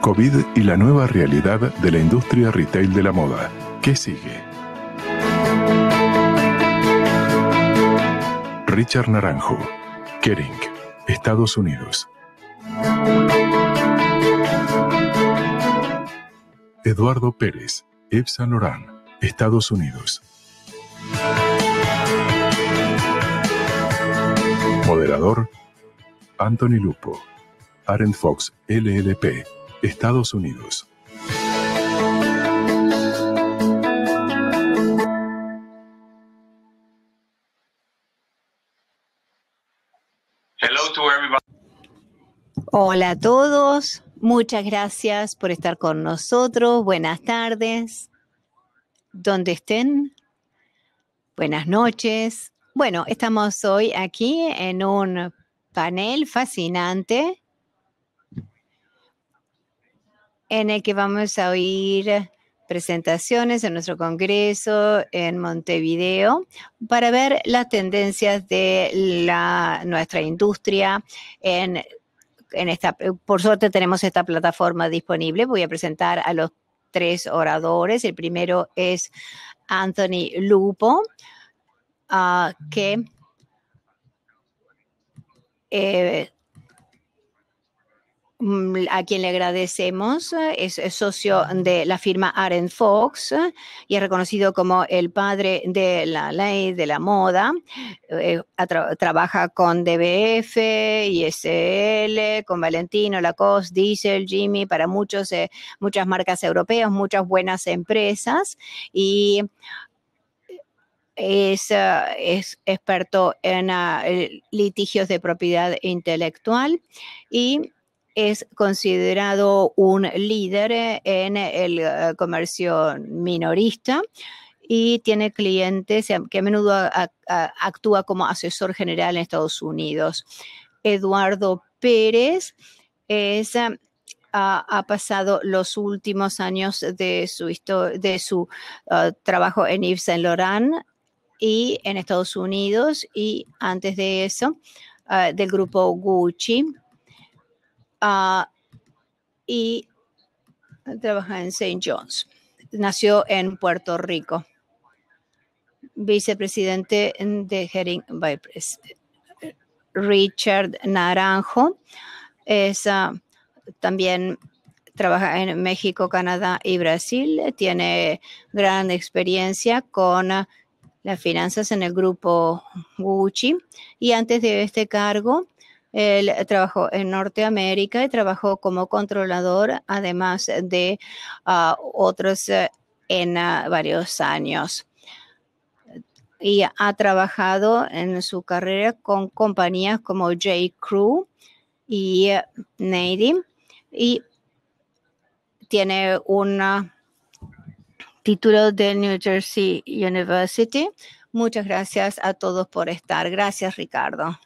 COVID y la nueva realidad de la industria retail de la moda. ¿Qué sigue? Richard Naranjo, Kering, Estados Unidos. Eduardo Pérez, epsan norán Estados Unidos. Moderador, Anthony Lupo. Aaron Fox, LLP, Estados Unidos. Hello to Hola a todos, muchas gracias por estar con nosotros. Buenas tardes, donde estén. Buenas noches. Bueno, estamos hoy aquí en un panel fascinante en el que vamos a oír presentaciones en nuestro congreso en Montevideo para ver las tendencias de nuestra industria en, esta, por suerte tenemos esta plataforma disponible. Voy a presentar a los tres oradores. El primero es Anthony Lupo, ah, que eh, Mm, a quien le agradecemos, eh, es, socio de la firma Aren Fox y es reconocido como el padre de la ley de la moda. Eh, trabaja con DBF, ISL, con Valentino, Lacoste, Diesel, Jimmy, para muchos, eh, muchas marcas europeas, muchas buenas empresas y es, experto en litigios de propiedad intelectual y es considerado un líder en el eh, comercio minorista y tiene clientes eh, que a menudo actúa como asesor general en Estados Unidos. Eduardo Pérez eh, ha, pasado los últimos años de su, de su trabajo en Yves Saint Laurent y en Estados Unidos y antes de eso del grupo Gucci Ah, y trabaja en St. John's. Nació en Puerto Rico. Vicepresidente de Hering Press, Richard Naranjo es ah, también trabaja en México, Canadá y Brasil. Tiene gran experiencia con ah, las finanzas en el grupo Gucci. Y antes de este cargo, él eh, trabajó en Norteamérica y trabajó como controlador, además de ah, otros eh, en ah, varios años. Y ha trabajado en su carrera con compañías como J. Crew y eh, Nady y tiene un ah, título de New Jersey University. Muchas gracias a todos por estar. Gracias, Ricardo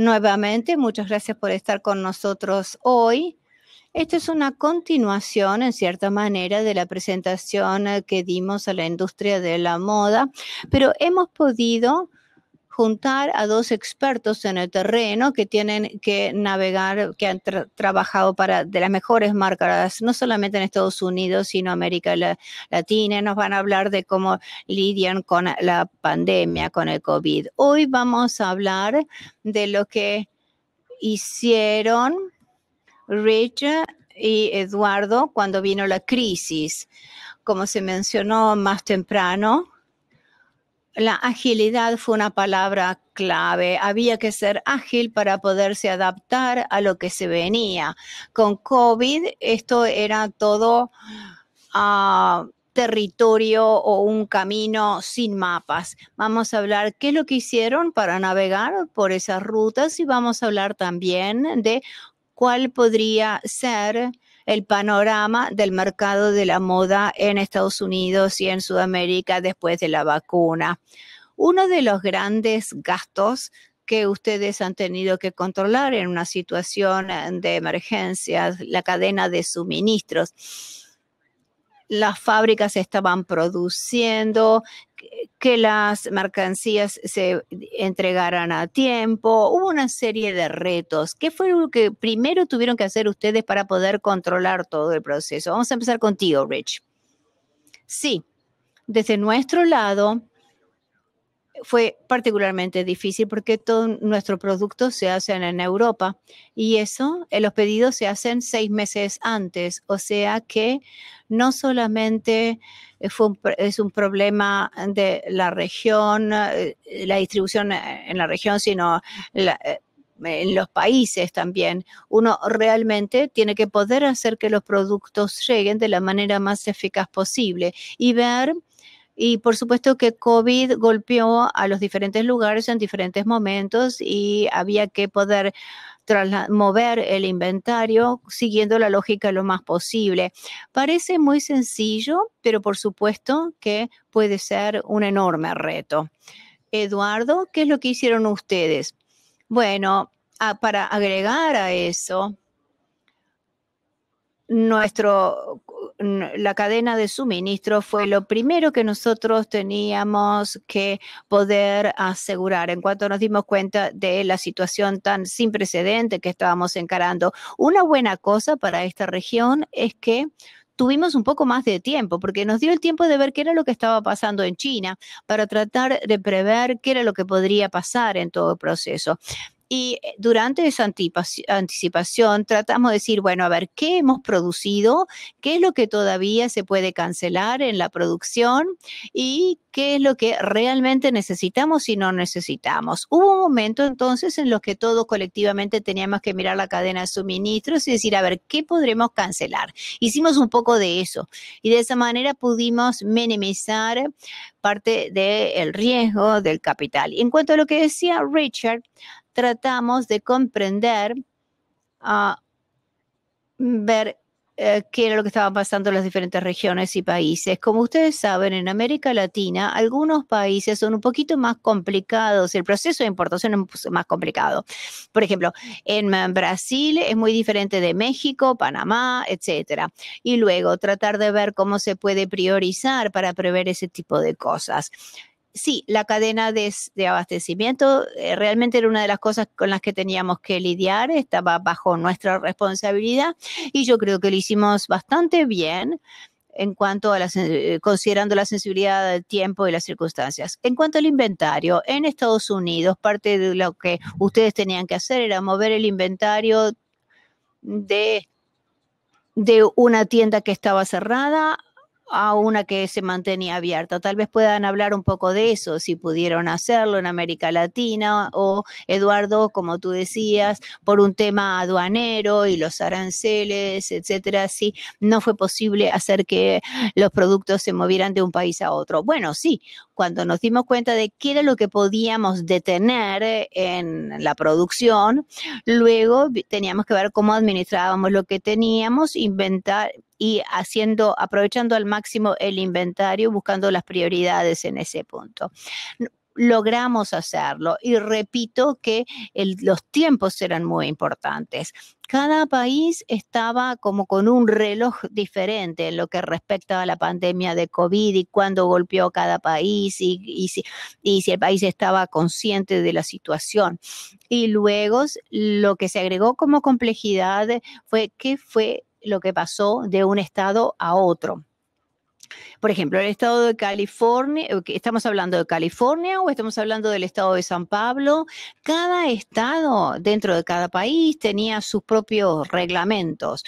nuevamente. Muchas gracias por estar con nosotros hoy. Esta es una continuación, en cierta manera, de la presentación eh, que dimos a la industria de la moda, pero hemos podido juntar a dos expertos en el terreno que tienen que navegar, que han trabajado para de las mejores marcas, no solamente en Estados Unidos, sino América Latina. Nos van a hablar de cómo lidian con la pandemia, con el COVID. Hoy vamos a hablar de lo que hicieron Rich y Eduardo cuando vino la crisis. Como se mencionó más temprano, la agilidad fue una palabra clave. Había que ser ágil para poderse adaptar a lo que se venía. Con COVID, esto era todo ah, territorio o un camino sin mapas. Vamos a hablar qué es lo que hicieron para navegar por esas rutas y vamos a hablar también de cuál podría ser el panorama del mercado de la moda en Estados Unidos y en Sudamérica después de la vacuna. Uno de los grandes gastos que ustedes han tenido que controlar en una situación eh, de emergencia, la cadena de suministros las fábricas estaban produciendo, que las mercancías se entregaran a tiempo. Hubo una serie de retos. ¿Qué fue lo que primero tuvieron que hacer ustedes para poder controlar todo el proceso? Vamos a empezar contigo, Rich. Sí, desde nuestro lado, fue particularmente difícil porque todo nuestro productos se hacen en Europa y eso, eh, los pedidos se hacen seis meses antes, o sea que no solamente eh, es un problema de la región, eh, la distribución en la región, sino en los países también. Uno realmente tiene que poder hacer que los productos lleguen de la manera más eficaz posible y ver y por supuesto que COVID golpeó a los diferentes lugares en diferentes momentos y había que poder mover el inventario siguiendo la lógica lo más posible. Parece muy sencillo, pero por supuesto que puede ser un enorme reto. Eduardo, ¿qué es lo que hicieron ustedes? Bueno, ah, para agregar a eso, nuestro la cadena de suministro fue lo primero que nosotros teníamos que poder asegurar en cuanto nos dimos cuenta de la situación tan sin precedente que estábamos encarando. Una buena cosa para esta región es que tuvimos un poco más de tiempo, porque nos dio el tiempo de ver qué era lo que estaba pasando en China para tratar de prever qué era lo que podría pasar en todo el proceso. Y eh, durante esa anticipación tratamos de decir, bueno, a ver, ¿qué hemos producido? ¿Qué es lo que todavía se puede cancelar en la producción? ¿Y qué es lo que realmente necesitamos y no necesitamos? Hubo un momento entonces en los que todos colectivamente teníamos que mirar la cadena de suministros y decir, a ver, ¿qué podremos cancelar? Hicimos un poco de eso y de esa manera pudimos minimizar parte del riesgo del capital. en cuanto a lo que decía Richard, tratamos de comprender, ah, ver eh, qué era lo que estaba pasando en las diferentes regiones y países. Como ustedes saben, en América Latina algunos países son un poquito más complicados, el proceso de importación es más complicado. Por ejemplo, en Brasil es muy diferente de México, Panamá, etc. Y luego tratar de ver cómo se puede priorizar para prever ese tipo de cosas sí, la cadena de, abastecimiento eh, realmente era una de las cosas con las que teníamos que lidiar, estaba bajo nuestra responsabilidad y yo creo que lo hicimos bastante bien en cuanto a la, considerando la sensibilidad del tiempo y las circunstancias. En cuanto al inventario, en Estados Unidos parte de lo que ustedes tenían que hacer era mover el inventario de de una tienda que estaba cerrada a una que se mantenía abierta. Tal vez puedan hablar un poco de eso, si pudieron hacerlo en América Latina o, Eduardo, como tú decías, por un tema aduanero y los aranceles, etcétera, si no fue posible hacer que los productos se movieran de un país a otro. Bueno, sí, cuando nos dimos cuenta de qué era lo que podíamos detener en la producción, luego teníamos que ver cómo administrábamos lo que teníamos, inventar, y haciendo, aprovechando al máximo el inventario, buscando las prioridades en ese punto logramos hacerlo. Y repito que los tiempos eran muy importantes. Cada país estaba como con un reloj diferente en lo que respecta a la pandemia de COVID y cuándo golpeó cada país y, si, el país estaba consciente de la situación. Y luego lo que se agregó como complejidad fue que fue lo que pasó de un estado a otro. Por ejemplo, el estado de California, eh, estamos hablando de California o estamos hablando del estado de San Pablo. Cada estado dentro de cada país tenía sus propios reglamentos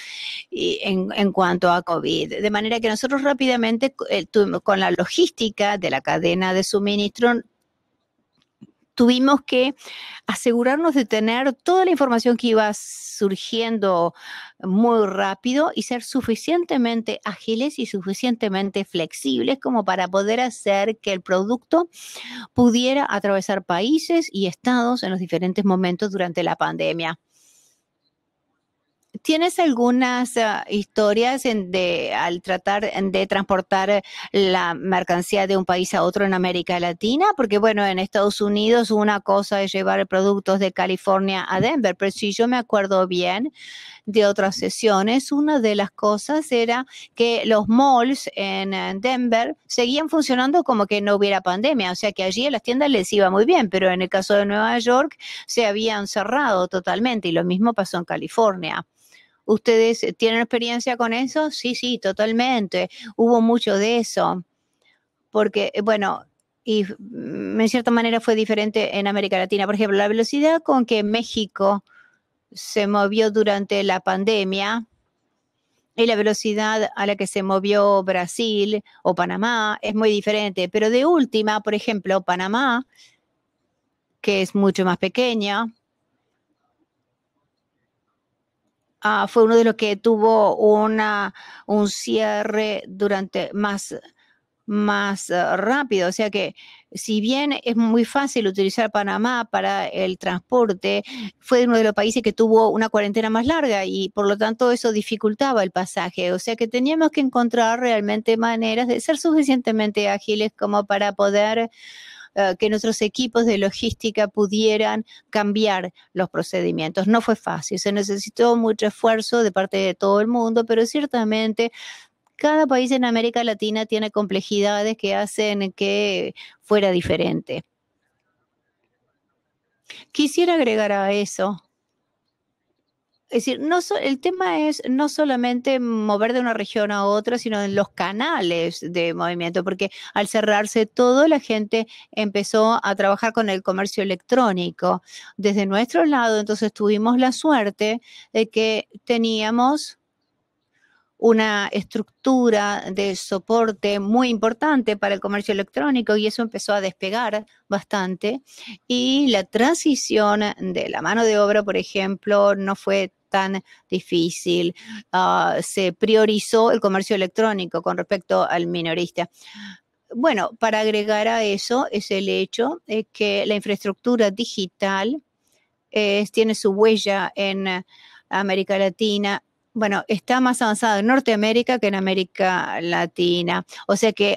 en, en cuanto a COVID. De manera que nosotros rápidamente, eh, con la logística de la cadena de suministro, tuvimos que asegurarnos de tener toda la información que iba surgiendo muy rápido y ser suficientemente ágiles y suficientemente flexibles como para poder hacer que el producto pudiera atravesar países y estados en los diferentes momentos durante la pandemia. ¿Tienes algunas ah, historias de, al tratar de transportar la mercancía de un país a otro en América Latina? Porque bueno, en Estados Unidos una cosa es llevar productos de California a Denver, pero si yo me acuerdo bien de otras sesiones, una de las cosas era que los malls en eh, Denver seguían funcionando como que no hubiera pandemia, o sea que allí las tiendas les iba muy bien, pero en el caso de Nueva York se habían cerrado totalmente y lo mismo pasó en California. ¿Ustedes tienen experiencia con eso? Sí, sí, totalmente. Hubo mucho de eso. Porque, eh, bueno, y mm, en cierta manera fue diferente en América Latina. Por ejemplo, la velocidad con que México se movió durante la pandemia y la velocidad a la que se movió Brasil o Panamá es muy diferente. Pero de última, por ejemplo, Panamá, que es mucho más pequeña, Ah, fue uno de los que tuvo una, un cierre durante más, más ah, rápido. O sea que si bien es muy fácil utilizar Panamá para el transporte, fue uno de los países que tuvo una cuarentena más larga y por lo tanto eso dificultaba el pasaje. O sea que teníamos que encontrar realmente maneras de ser suficientemente ágiles como para poder eh, que nuestros equipos de logística pudieran cambiar los procedimientos. No fue fácil, se necesitó mucho esfuerzo de parte de todo el mundo, pero ciertamente cada país en América Latina tiene complejidades que hacen que fuera diferente. Quisiera agregar a eso es decir, no el tema es no solamente mover de una región a otra, sino en los canales de movimiento, porque al cerrarse todo, la gente empezó a trabajar con el comercio electrónico. Desde nuestro lado, entonces tuvimos la suerte de que teníamos una estructura de soporte muy importante para el comercio electrónico y eso empezó a despegar bastante. Y la transición de la mano de obra, por ejemplo, no fue tan difícil. Ah, se priorizó el comercio electrónico con respecto al minorista. Bueno, para agregar a eso es el hecho de que la infraestructura digital eh, tiene su huella en América Latina bueno, está más avanzado en Norteamérica que en América Latina. O sea que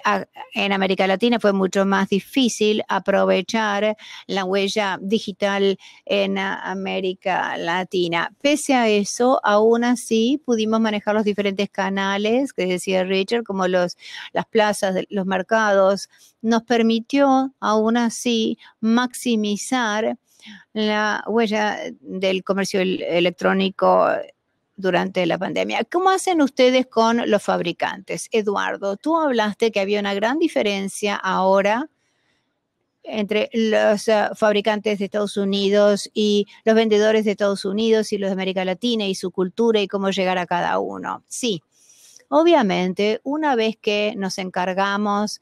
en América Latina fue mucho más difícil aprovechar la huella digital en América Latina. Pese a eso, aún así pudimos manejar los diferentes canales, que decía Richard, como los, las plazas, los mercados. Nos permitió aún así maximizar la huella del comercio electrónico durante la pandemia. ¿Cómo hacen ustedes con los fabricantes? Eduardo, tú hablaste que había una gran diferencia ahora entre los eh, fabricantes de Estados Unidos y los vendedores de Estados Unidos y los de América Latina y su cultura y cómo llegar a cada uno. Sí, obviamente, una vez que nos encargamos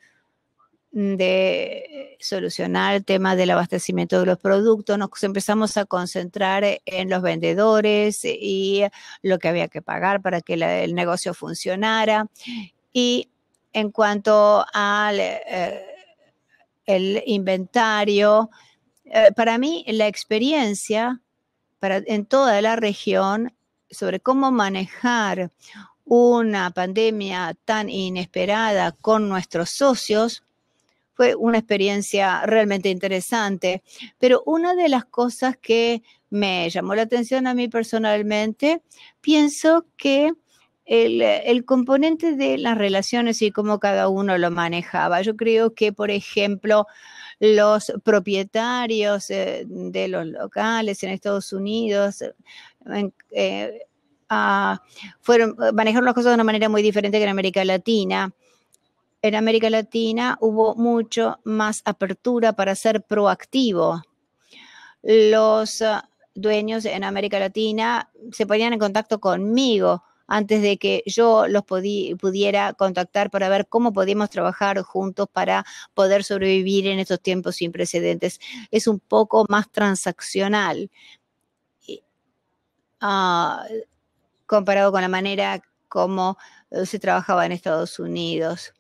de solucionar el tema del abastecimiento de los productos, nos empezamos a concentrar en los vendedores y lo que había que pagar para que el negocio funcionara. Y en cuanto al eh, el inventario, eh, para mí la experiencia para, en toda la región sobre cómo manejar una pandemia tan inesperada con nuestros socios una experiencia realmente interesante. Pero una de las cosas que me llamó la atención a mí personalmente, pienso que el, componente de las relaciones y cómo cada uno lo manejaba. Yo creo que, por ejemplo, los propietarios eh, de los locales en Estados Unidos eh, eh, ah, fueron, manejaron las cosas de una manera muy diferente que en América Latina en América Latina hubo mucho más apertura para ser proactivo. Los eh, dueños en América Latina se ponían en contacto conmigo antes de que yo los pudiera contactar para ver cómo podíamos trabajar juntos para poder sobrevivir en estos tiempos sin precedentes. Es un poco más transaccional ah, comparado con la manera como eh, se trabajaba en Estados Unidos.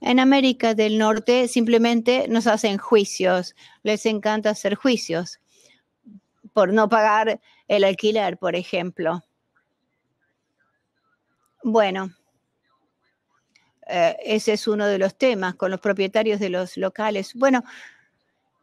En América del Norte simplemente nos hacen juicios, les encanta hacer juicios por no pagar el alquiler, por ejemplo. Bueno, eh, ese es uno de los temas con los propietarios de los locales. Bueno,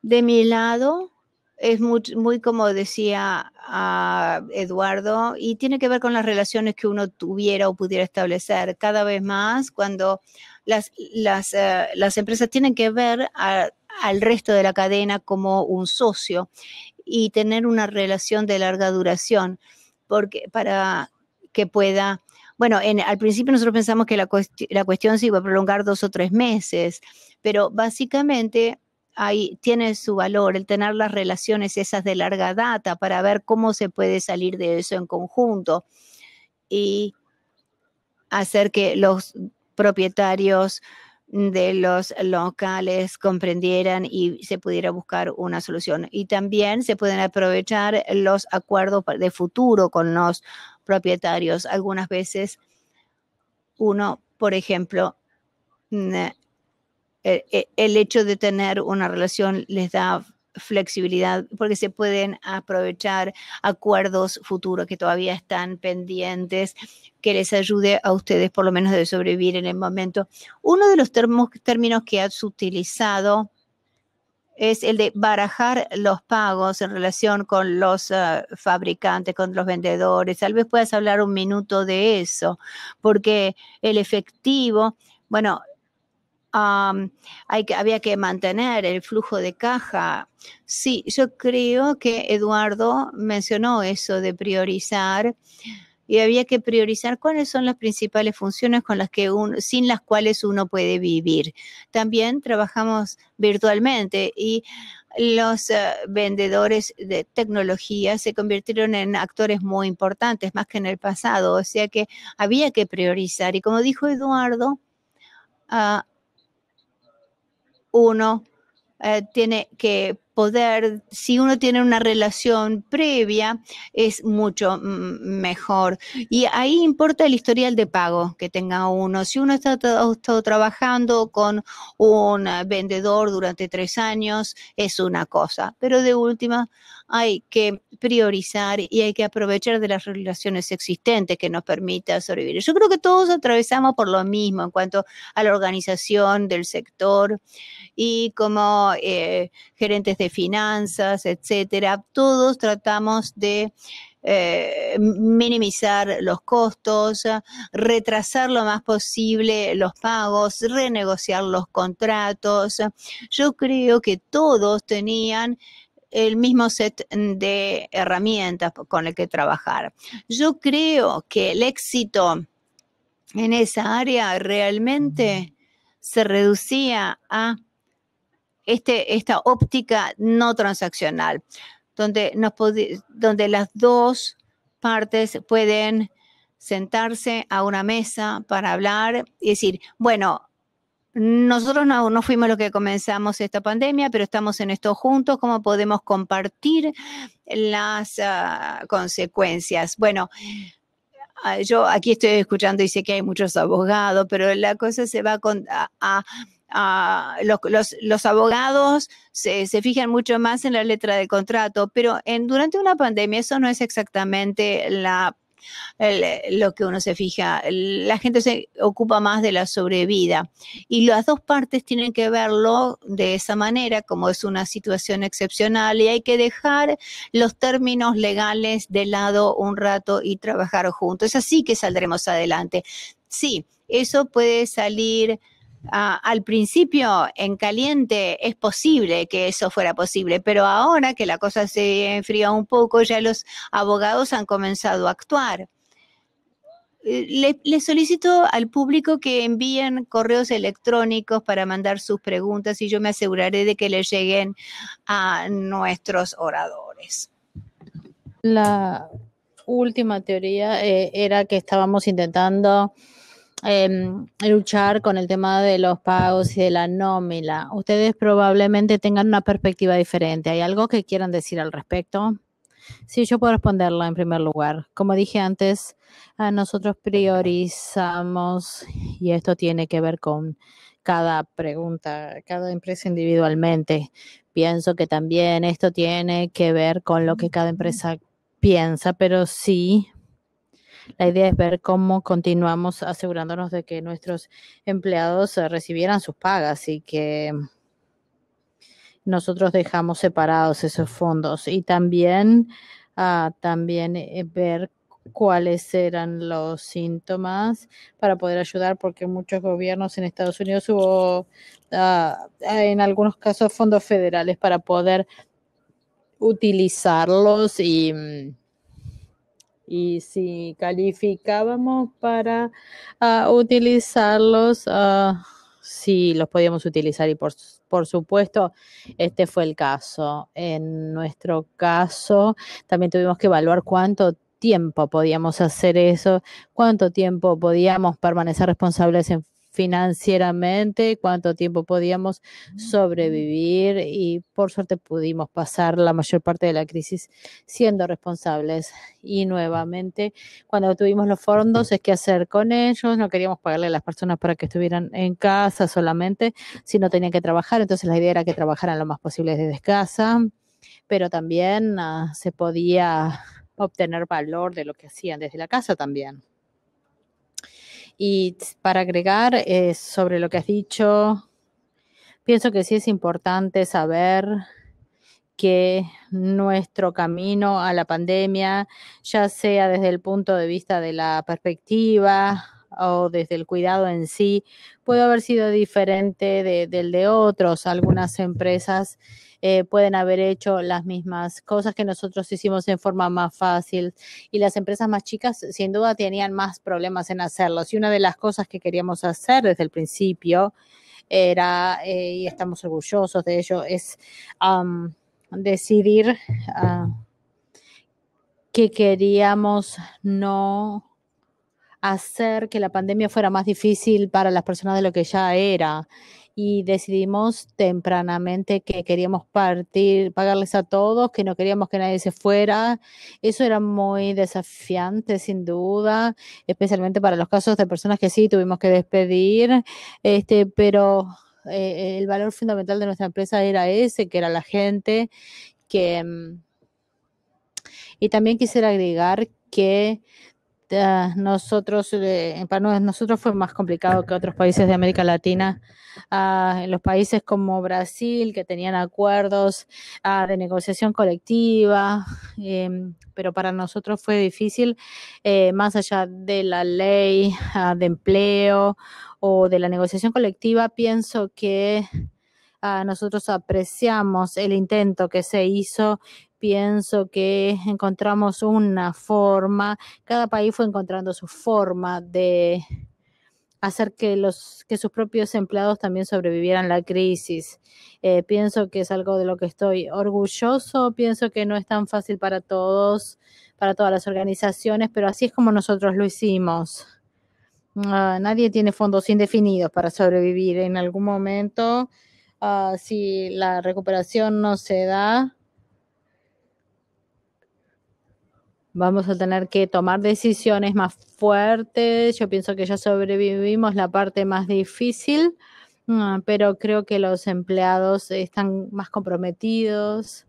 de mi lado, es muy, como decía ah, Eduardo, y tiene que ver con las relaciones que uno tuviera o pudiera establecer cada vez más cuando las, las, eh, empresas tienen que ver al resto de la cadena como un socio y tener una relación de larga duración porque, para que pueda... Bueno, en, al principio nosotros pensamos que la, la cuestión se iba a prolongar dos o tres meses, pero básicamente tiene su valor el tener las relaciones esas de larga data para ver cómo se puede salir de eso en conjunto y hacer que los propietarios de los locales comprendieran y se pudiera buscar una solución. Y también se pueden aprovechar los acuerdos de futuro con los propietarios. Algunas veces uno, por ejemplo, mm, eh, eh, el hecho de tener una relación les da flexibilidad porque se pueden aprovechar acuerdos futuros que todavía están pendientes que les ayude a ustedes por lo menos de sobrevivir en el momento. Uno de los términos que has utilizado es el de barajar los pagos en relación con los eh, fabricantes, con los vendedores. Tal vez puedas hablar un minuto de eso, porque el efectivo, bueno, había que mantener el flujo de caja. Sí, yo creo que Eduardo mencionó eso de priorizar y había que priorizar cuáles son las principales funciones con las que uno, sin las cuales uno puede vivir. También trabajamos virtualmente y los eh, vendedores de tecnología se convirtieron en actores muy importantes, más que en el pasado, o sea que había que priorizar. Y como dijo Eduardo, ah, uno eh, tiene que poder, si uno tiene una relación previa, es mucho mejor. Y ahí importa el historial de pago que tenga uno. Si uno está, estado trabajando con un vendedor durante tres años, es una cosa. Pero de última, hay que priorizar y hay que aprovechar de las relaciones existentes que nos permitan sobrevivir. Yo creo que todos atravesamos por lo mismo en cuanto a la organización del sector y como eh, gerentes de finanzas, etcétera, todos tratamos de eh, minimizar los costos, retrasar lo más posible los pagos, renegociar los contratos. Yo creo que todos tenían el mismo set de herramientas con el que trabajar. Yo creo que el éxito en esa área realmente se reducía a este, esta óptica no transaccional, donde, las dos partes pueden sentarse a una mesa para hablar y decir, bueno, nosotros no, fuimos los que comenzamos esta pandemia, pero estamos en esto juntos, ¿cómo podemos compartir las ah, consecuencias? Bueno, ah, yo aquí estoy escuchando, y sé que hay muchos abogados, pero la cosa se va a Ah, los, abogados se, fijan mucho más en la letra de contrato, pero en, durante una pandemia eso no es exactamente lo que uno se fija. La gente se ocupa más de la sobrevida y las dos partes tienen que verlo de esa manera, como es una situación excepcional y hay que dejar los términos legales de lado un rato y trabajar juntos. Es así que saldremos adelante. Sí, eso puede salir al principio en caliente es posible que eso fuera posible, pero ahora que la cosa se enfría un poco, ya los abogados han comenzado a actuar. Eh, le, solicito al público que envíen correos electrónicos para mandar sus preguntas y yo me aseguraré de que le lleguen a nuestros oradores. La última teoría eh, era que estábamos intentando Em, luchar con el tema de los pagos y de la nómina. Ustedes probablemente tengan una perspectiva diferente. ¿Hay algo que quieran decir al respecto? Sí, yo puedo responderlo en primer lugar. Como dije antes, nosotros priorizamos, y esto tiene que ver con cada pregunta, cada empresa individualmente. Pienso que también esto tiene que ver con lo que cada empresa piensa, pero sí la idea es ver cómo continuamos asegurándonos de que nuestros empleados eh, recibieran sus pagas y que nosotros dejamos separados esos fondos y también, ah, también eh, ver cuáles eran los síntomas para poder ayudar, porque muchos gobiernos en Estados Unidos hubo, ah, en algunos casos, fondos federales para poder utilizarlos y mm, y si calificábamos para ah, utilizarlos, ah, si los podíamos utilizar y por, por, supuesto este fue el caso. En nuestro caso también tuvimos que evaluar cuánto tiempo podíamos hacer eso, cuánto tiempo podíamos permanecer responsables en financieramente, cuánto tiempo podíamos sobrevivir y por suerte pudimos pasar la mayor parte de la crisis siendo responsables. Y nuevamente, cuando tuvimos los fondos, es qué hacer con ellos, no queríamos pagarle a las personas para que estuvieran en casa solamente, si no tenían que trabajar, entonces la idea era que trabajaran lo más posible desde casa, pero también ah, se podía obtener valor de lo que hacían desde la casa también. Y para agregar eh, sobre lo que has dicho, pienso que sí es importante saber que nuestro camino a la pandemia, ya sea desde el punto de vista de la perspectiva o desde el cuidado en sí puede mm. haber sido diferente del de otros. Algunas empresas eh, pueden haber hecho las mismas cosas que nosotros hicimos en forma más fácil y las empresas más chicas sin duda tenían más problemas en hacerlos. Y una de las cosas que queríamos hacer desde el principio era, eh, y estamos orgullosos de ello, es decidir ah, que queríamos no hacer que la pandemia fuera más difícil para las personas de lo que ya era. Y decidimos tempranamente que queríamos partir, pagarles a todos, que no queríamos que nadie se fuera. Eso era muy desafiante, sin duda, especialmente para los casos de personas que sí tuvimos que despedir. Este, pero eh, el valor fundamental de nuestra empresa era ese, que era la gente, que mm, y también quisiera agregar que Ah, nosotros, eh, para nosotros fue más complicado que otros países de América Latina. Ah, en los países como Brasil, que tenían acuerdos ah, de negociación colectiva, em, pero para nosotros fue difícil, eh, más allá de la ley de empleo o de la negociación colectiva, pienso que nosotros apreciamos el intento que se hizo pienso que encontramos una forma, cada país fue encontrando su forma de hacer que, los, que sus propios empleados también sobrevivieran la crisis. Eh, pienso que es algo de lo que estoy orgulloso, pienso que no es tan fácil para todos, para todas las organizaciones, pero así es como nosotros lo hicimos. Ah, nadie tiene fondos indefinidos para sobrevivir. En algún momento, ah, si la recuperación no se da, vamos a tener que tomar decisiones más fuertes. Yo pienso que ya sobrevivimos la parte más difícil, ah, pero creo que los empleados están más comprometidos,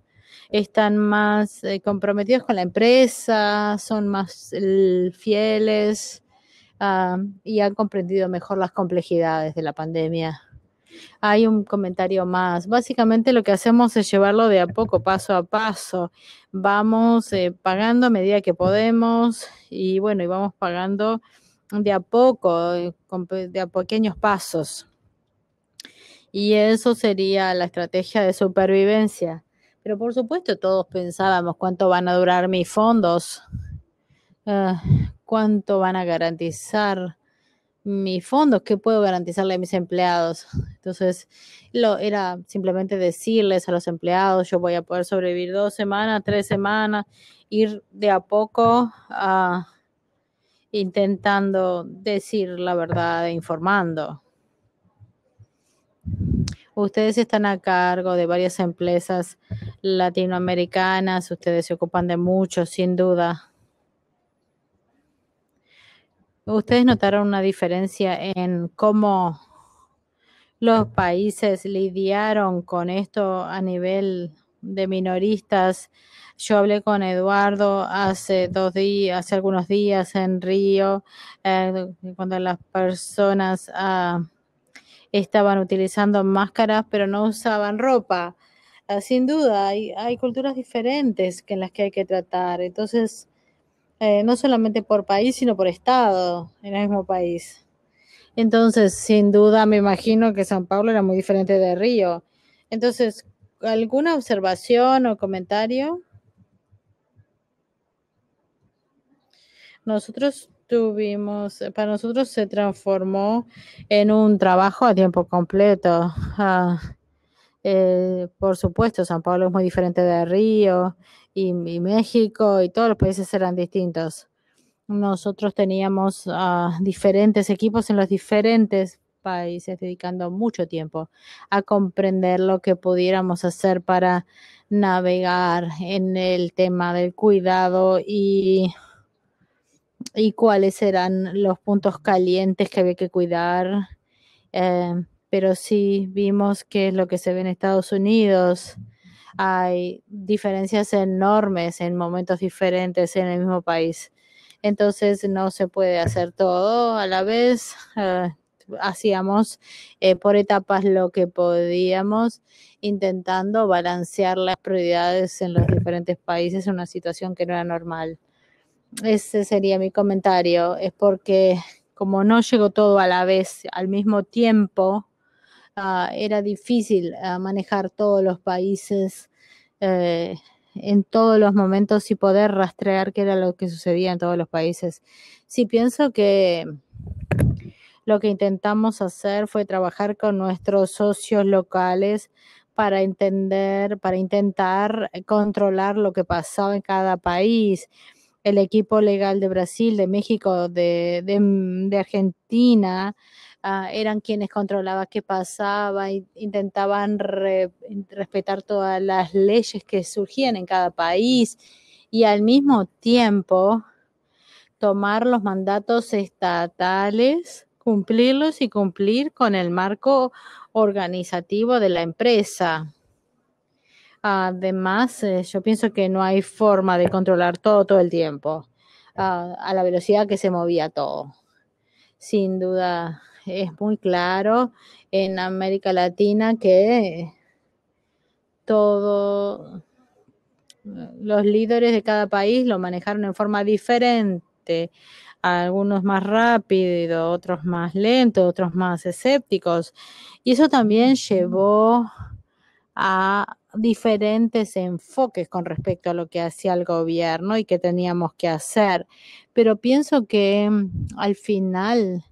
están más eh, comprometidos con la empresa, son más eh, fieles ah, y han comprendido mejor las complejidades de la pandemia hay un comentario más. Básicamente lo que hacemos es llevarlo de a poco, paso a paso. Vamos eh, pagando a medida que podemos y bueno, y vamos pagando de a poco, eh, de a pequeños pasos. Y eso sería la estrategia de supervivencia. Pero por supuesto todos pensábamos cuánto van a durar mis fondos, ah, cuánto van a garantizar mis fondos, qué puedo garantizarle a mis empleados. Entonces, lo era simplemente decirles a los empleados, yo voy a poder sobrevivir dos semanas, tres semanas, ir de a poco a ah, intentando decir la verdad e informando. Ustedes están a cargo de varias empresas latinoamericanas, ustedes se ocupan de mucho, sin duda ¿Ustedes notaron una diferencia en cómo los países lidiaron con esto a nivel de minoristas? Yo hablé con Eduardo hace dos días, hace algunos días en Río, eh, cuando las personas ah, estaban utilizando máscaras, pero no usaban ropa. Ah, sin duda, hay, hay culturas diferentes que en las que hay que tratar. Entonces, eh, no solamente por país, sino por estado en el mismo país. Entonces, sin duda, me imagino que San Pablo era muy diferente de Río. Entonces, ¿alguna observación o comentario? Nosotros tuvimos, para nosotros se transformó en un trabajo a tiempo completo. Ah, eh, por supuesto, San Pablo es muy diferente de Río y, México y todos los países eran distintos. Nosotros teníamos ah, diferentes equipos en los diferentes países dedicando mucho tiempo a comprender lo que pudiéramos hacer para navegar en el tema del cuidado y, y cuáles eran los puntos calientes que había que cuidar. Eh, pero sí vimos que es lo que se ve en Estados Unidos hay diferencias enormes en momentos diferentes en el mismo país. Entonces no se puede hacer todo a la vez. Ah, hacíamos eh, por etapas lo que podíamos, intentando balancear las prioridades en los diferentes países en una situación que no era normal. Ese sería mi comentario. Es porque como no llegó todo a la vez, al mismo tiempo, Ah, era difícil ah, manejar todos los países eh, en todos los momentos y poder rastrear qué era lo que sucedía en todos los países. Sí, pienso que lo que intentamos hacer fue trabajar con nuestros socios locales para entender, para intentar eh, controlar lo que pasaba en cada país. El equipo legal de Brasil, de México, de, de Argentina Ah, eran quienes controlaban qué pasaba, intentaban respetar todas las leyes que surgían en cada país y al mismo tiempo tomar los mandatos estatales, cumplirlos y cumplir con el marco organizativo de la empresa. Además, eh, yo pienso que no hay forma de controlar todo todo el tiempo, ah, a la velocidad que se movía todo. Sin duda, es muy claro en América Latina que todos mm, los líderes de cada país lo manejaron en forma diferente, algunos más rápido, otros más lento, otros más escépticos. Y eso también llevó a diferentes enfoques con respecto a lo que hacía el gobierno y qué teníamos que hacer. Pero pienso que mm, al final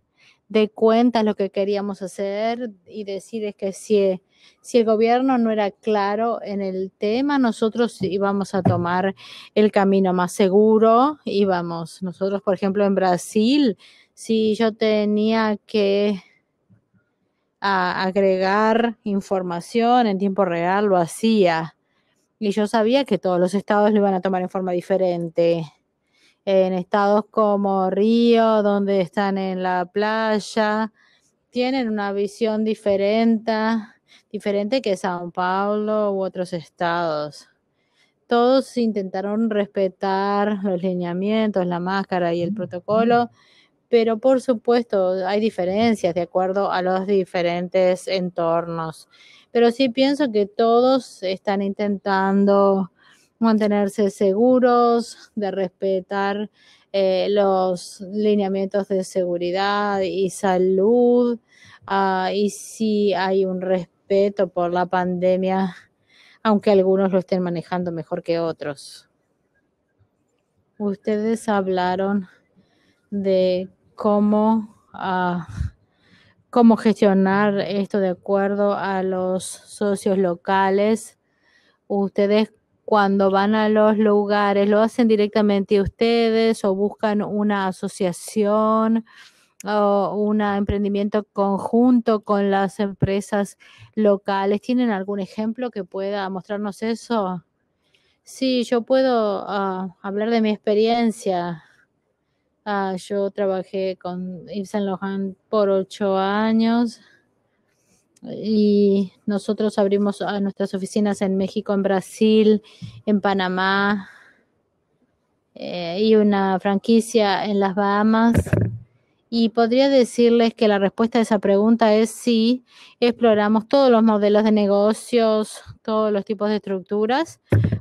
de cuentas lo que queríamos hacer y decir es que si, si el gobierno no era claro en el tema, nosotros íbamos a tomar el camino más seguro, íbamos, nosotros por ejemplo en Brasil, si yo tenía que agregar información en tiempo real, lo hacía. Y yo sabía que todos los estados lo iban a tomar en forma diferente en estados como Río, donde están en la playa, tienen una visión diferente, diferente que Sao Paulo u otros estados. Todos intentaron respetar los lineamientos, la máscara y el mm, protocolo, pero por supuesto hay diferencias de acuerdo a los diferentes entornos. Pero sí pienso que todos están intentando mantenerse seguros, de respetar eh, los lineamientos de seguridad y salud. Ah, y si hay un respeto por la pandemia, aunque algunos lo estén manejando mejor que otros. Ustedes hablaron de cómo, ah, cómo gestionar esto de acuerdo a los socios locales. Ustedes cuando van a los lugares, lo hacen directamente ustedes o buscan una asociación o un emprendimiento conjunto con las empresas locales. ¿Tienen algún ejemplo que pueda mostrarnos eso? Sí, yo puedo ah, hablar de mi experiencia. Ah, yo trabajé con Yves Saint por ocho años y nosotros abrimos nuestras oficinas en México, en Brasil, en Panamá eh, y una franquicia en las Bahamas. Y podría decirles que la respuesta a esa pregunta es sí, exploramos todos los modelos de negocios, todos los tipos de estructuras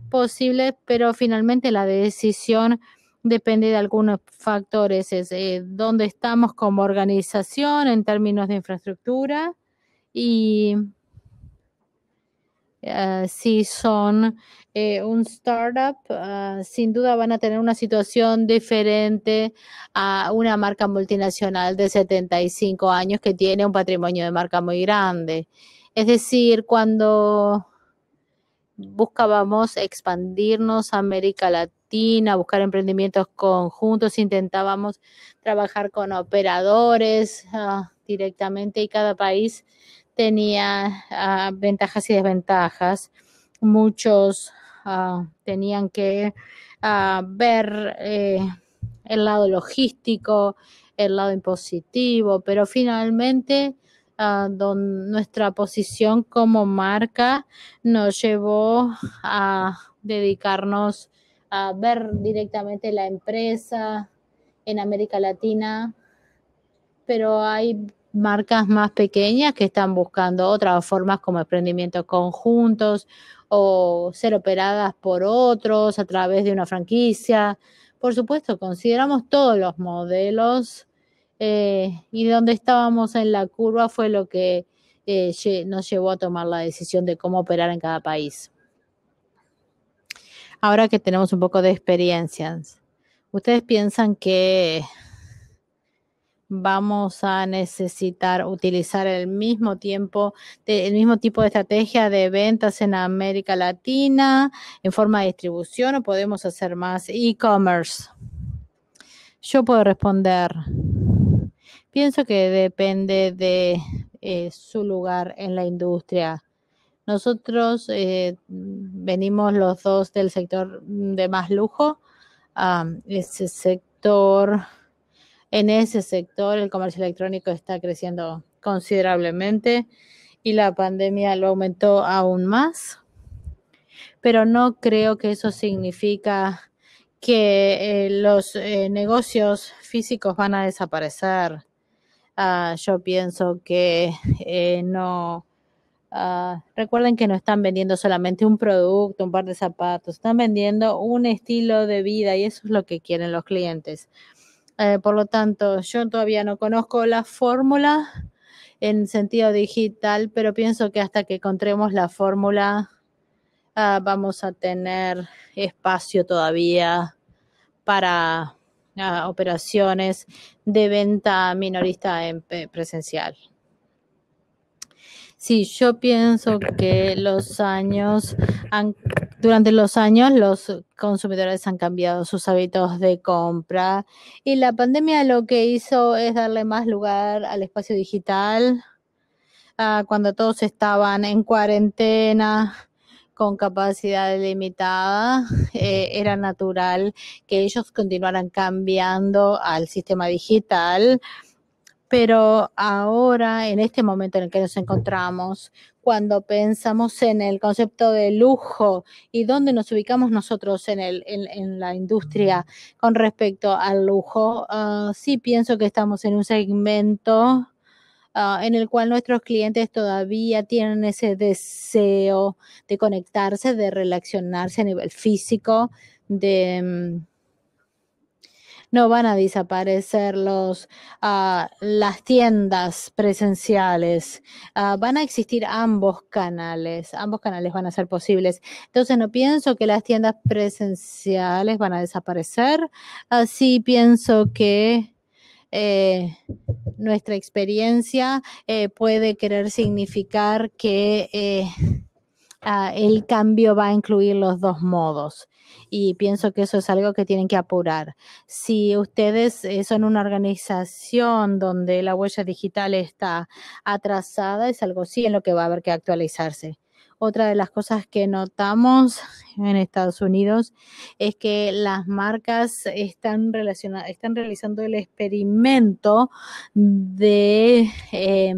posibles, pero finalmente la decisión depende de algunos factores, es eh, dónde estamos como organización en términos de infraestructura, y eh, si son eh, un startup, ah, sin duda van a tener una situación diferente a una marca multinacional de 75 años que tiene un patrimonio de marca muy grande. Es decir, cuando buscábamos expandirnos a América Latina, buscar emprendimientos conjuntos, intentábamos trabajar con operadores ah, directamente y cada país tenía ah, ventajas y desventajas. Muchos ah, tenían que ah, ver eh, el lado logístico, el lado impositivo, pero finalmente don, nuestra posición como marca nos llevó a dedicarnos a ver directamente la empresa en América Latina, pero hay marcas más pequeñas que están buscando otras formas como emprendimientos conjuntos o ser operadas por otros a través de una franquicia. Por supuesto, consideramos todos los modelos eh, y donde estábamos en la curva fue lo que eh, nos llevó a tomar la decisión de cómo operar en cada país. Ahora que tenemos un poco de experiencias, ¿ustedes piensan que vamos a necesitar utilizar el mismo tiempo, el mismo tipo de estrategia de ventas en América Latina en forma de distribución o podemos hacer más e-commerce? Yo puedo responder. Pienso que depende de eh, su lugar en la industria. Nosotros eh, venimos los dos del sector de más lujo. Ah, ese sector en ese sector el comercio electrónico está creciendo considerablemente y la pandemia lo aumentó aún más, pero no creo que eso significa que eh, los eh, negocios físicos van a desaparecer. Ah, yo pienso que eh, no. Ah, recuerden que no están vendiendo solamente un producto, un par de zapatos, están vendiendo un estilo de vida y eso es lo que quieren los clientes. Eh, por lo tanto, yo todavía no conozco la fórmula en sentido digital, pero pienso que hasta que encontremos la fórmula ah, vamos a tener espacio todavía para ah, operaciones de venta minorista en presencial. Sí, yo pienso que los años han, durante los años los consumidores han cambiado sus hábitos de compra y la pandemia lo que hizo es darle más lugar al espacio digital cuando todos estaban en cuarentena con capacidad limitada, eh, era natural que ellos continuaran cambiando al sistema digital pero ahora, en este momento en el que nos encontramos, cuando pensamos en el concepto de lujo y dónde nos ubicamos nosotros en, la industria con respecto al lujo, ah, sí pienso que estamos en un segmento ah, en el cual nuestros clientes todavía tienen ese deseo de conectarse, de relacionarse a nivel físico, de mm, no van a desaparecer los, ah, las tiendas presenciales, ah, van a existir ambos canales, ambos canales van a ser posibles. Entonces no pienso que las tiendas presenciales van a desaparecer, así ah, pienso que... Eh, nuestra experiencia eh, puede querer significar que eh, el cambio va a incluir los dos modos y pienso que eso es algo que tienen que apurar. Si ustedes eh, son una organización donde la huella digital está atrasada, es algo sí en lo que va a haber que actualizarse. Otra de las cosas que notamos en Estados Unidos es que las marcas están, están realizando el experimento de... Eh,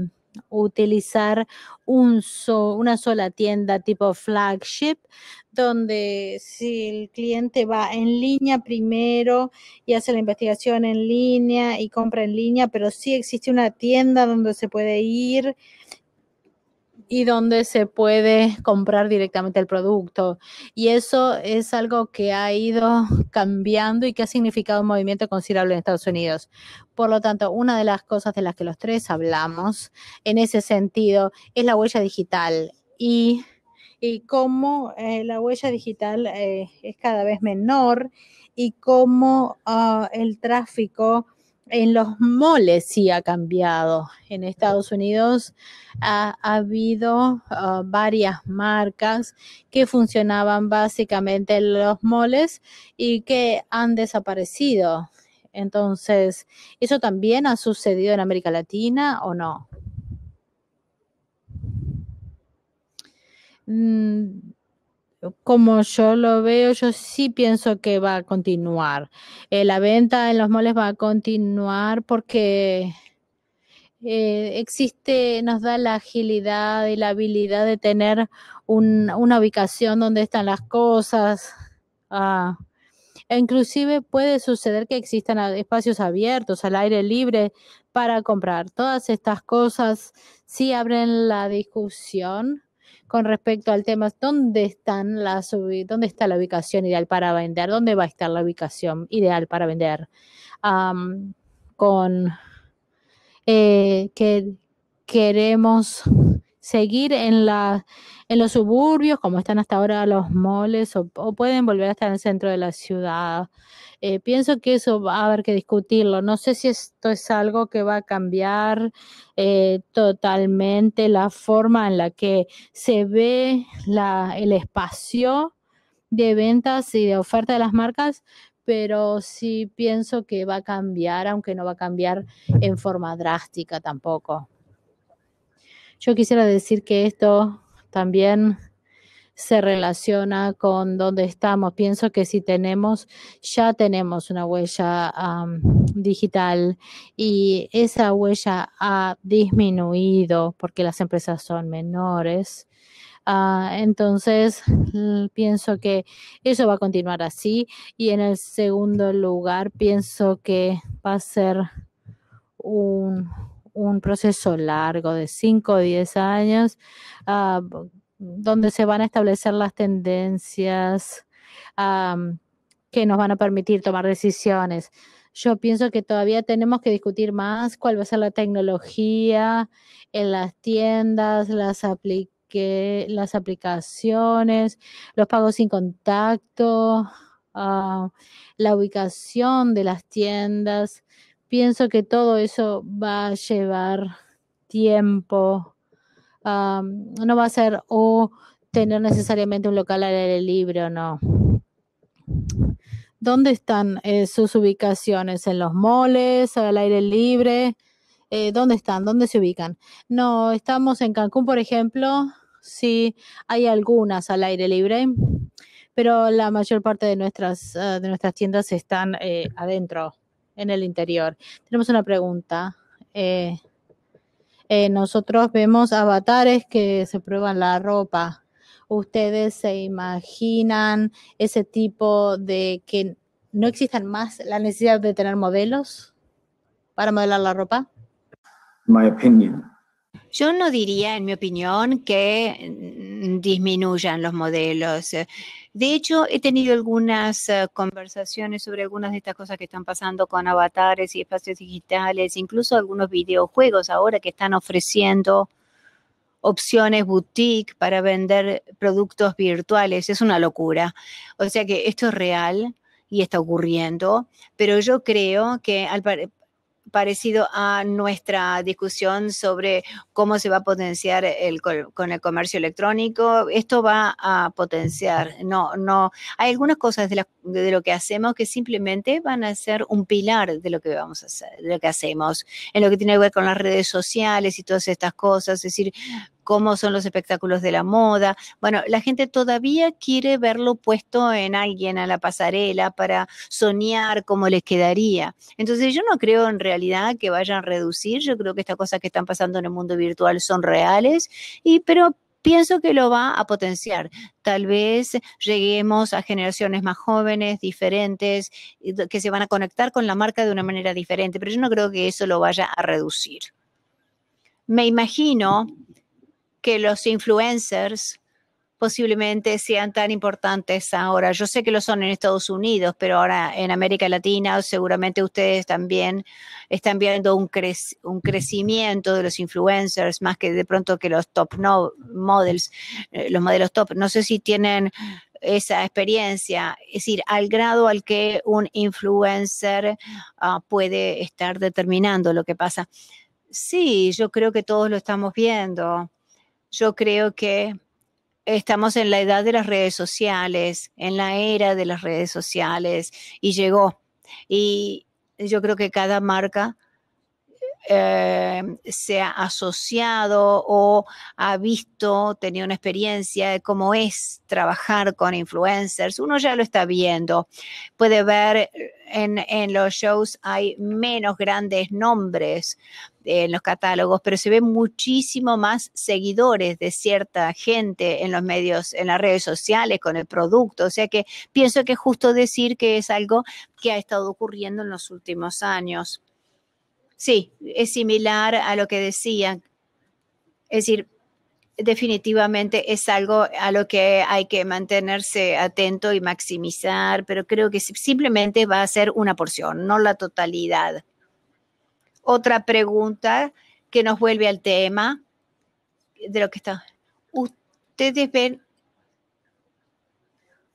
utilizar un una sola tienda tipo flagship, donde si el cliente va en línea primero y hace la investigación en línea y compra en línea, pero sí existe una tienda donde se puede ir y donde se puede comprar directamente el producto. Y eso es algo que ha ido cambiando y que ha significado un movimiento considerable en Estados Unidos. Por lo tanto, una de las cosas de las que los tres hablamos en ese sentido es la huella digital y, y cómo eh, la huella digital eh, es cada vez menor y cómo ah, el tráfico en los moles sí ha cambiado. En Estados Unidos ha, habido ah, varias marcas que funcionaban básicamente en los moles y que han desaparecido. Entonces, ¿eso también ha sucedido en América Latina o no? Mm, como yo lo veo, yo sí pienso que va a continuar. Eh, la venta en los moles va a continuar porque eh, existe, nos da la agilidad y la habilidad de tener una ubicación donde están las cosas. Ah, e inclusive puede suceder que existan espacios abiertos, al aire libre, para comprar. Todas estas cosas sí abren la discusión con respecto al tema, ¿dónde, están dónde está la ubicación ideal para vender? ¿Dónde va a estar la ubicación ideal para vender? con eh, que queremos seguir en, en los suburbios, como están hasta ahora los moles, o, pueden volver hasta el centro de la ciudad. Eh, pienso que eso va a haber que discutirlo. No sé si esto es algo que va a cambiar eh, totalmente la forma en la que se ve el espacio de ventas y de oferta de las marcas, pero sí pienso que va a cambiar, aunque no va a cambiar en forma drástica tampoco. Yo quisiera decir que esto también se relaciona con dónde estamos. Pienso que si tenemos, ya tenemos una huella digital y esa huella ha disminuido porque las empresas son menores. Ah, entonces, pienso que eso va a continuar así. Y en el segundo lugar, pienso que va a ser un un proceso largo de 5 o 10 años ah, donde se van a establecer las tendencias que nos van a permitir tomar decisiones. Yo pienso que todavía tenemos que discutir más cuál va a ser la tecnología en las tiendas, las aplicaciones los pagos sin contacto, ah, la ubicación de las tiendas pienso que todo eso va a llevar tiempo. no va a ser o tener necesariamente un local al aire libre o no. ¿Dónde están eh, sus ubicaciones? ¿En los moles? ¿Al aire libre? Eh, ¿Dónde están? ¿Dónde se ubican? No, estamos en Cancún, por ejemplo. Sí, hay algunas al aire libre, pero la mayor parte de nuestras, ah, de nuestras tiendas están eh, adentro en el interior. Tenemos una pregunta. Eh, eh, nosotros vemos avatares que se prueban la ropa. ¿Ustedes se imaginan ese tipo de que no existan más la necesidad de tener modelos para modelar la ropa? Yo no diría, en mi opinión, que mm, disminuyan los modelos. De hecho, he tenido algunas eh, conversaciones sobre algunas de estas cosas que están pasando con avatares y espacios digitales, incluso algunos videojuegos ahora que están ofreciendo opciones boutique para vender productos virtuales. Es una locura. O sea que esto es real y está ocurriendo, pero yo creo que al, parecido a nuestra discusión sobre cómo se va a potenciar el, con el comercio electrónico. Esto va a potenciar, no, no. Hay algunas cosas de, lo que hacemos que simplemente van a ser un pilar de lo que vamos a hacer, de lo que hacemos, en lo que tiene que ver con las redes sociales y todas estas cosas. Es decir, cómo son los espectáculos de la moda. Bueno, la gente todavía quiere verlo puesto en alguien a la pasarela para soñar cómo les quedaría. Entonces yo no creo en realidad que vayan a reducir, yo creo que estas cosas que están pasando en el mundo virtual son reales, pero pienso que lo va a potenciar. Tal vez lleguemos a generaciones más jóvenes, diferentes, que se van a conectar con la marca de una manera diferente, pero yo no creo que eso lo vaya a reducir. Me imagino que los influencers posiblemente sean tan importantes ahora. Yo sé que lo son en Estados Unidos, pero ahora en América Latina seguramente ustedes también están viendo un, crecimiento de los influencers más que de pronto que los top models, eh, los modelos top. No sé si tienen esa experiencia, es decir, al grado al que un influencer ah, puede estar determinando lo que pasa. Sí, yo creo que todos lo estamos viendo. Yo creo que estamos en la edad de las redes sociales, en la era de las redes sociales, y llegó. Y yo creo que cada marca eh, se ha asociado o ha visto, tenido una experiencia de cómo es trabajar con influencers. Uno ya lo está viendo. Puede ver eh, en los shows hay menos grandes nombres, en los catálogos, pero se ve muchísimo más seguidores de cierta gente en los medios, en las redes sociales, con el producto. O sea que pienso que es justo decir que es algo que ha estado ocurriendo en los últimos años. Sí, es similar a lo que decían. Es decir, definitivamente es algo a lo que hay que mantenerse atento y maximizar, pero creo que simplemente va a ser una porción, no la totalidad. Otra pregunta que nos vuelve al tema de lo que está. Ustedes ven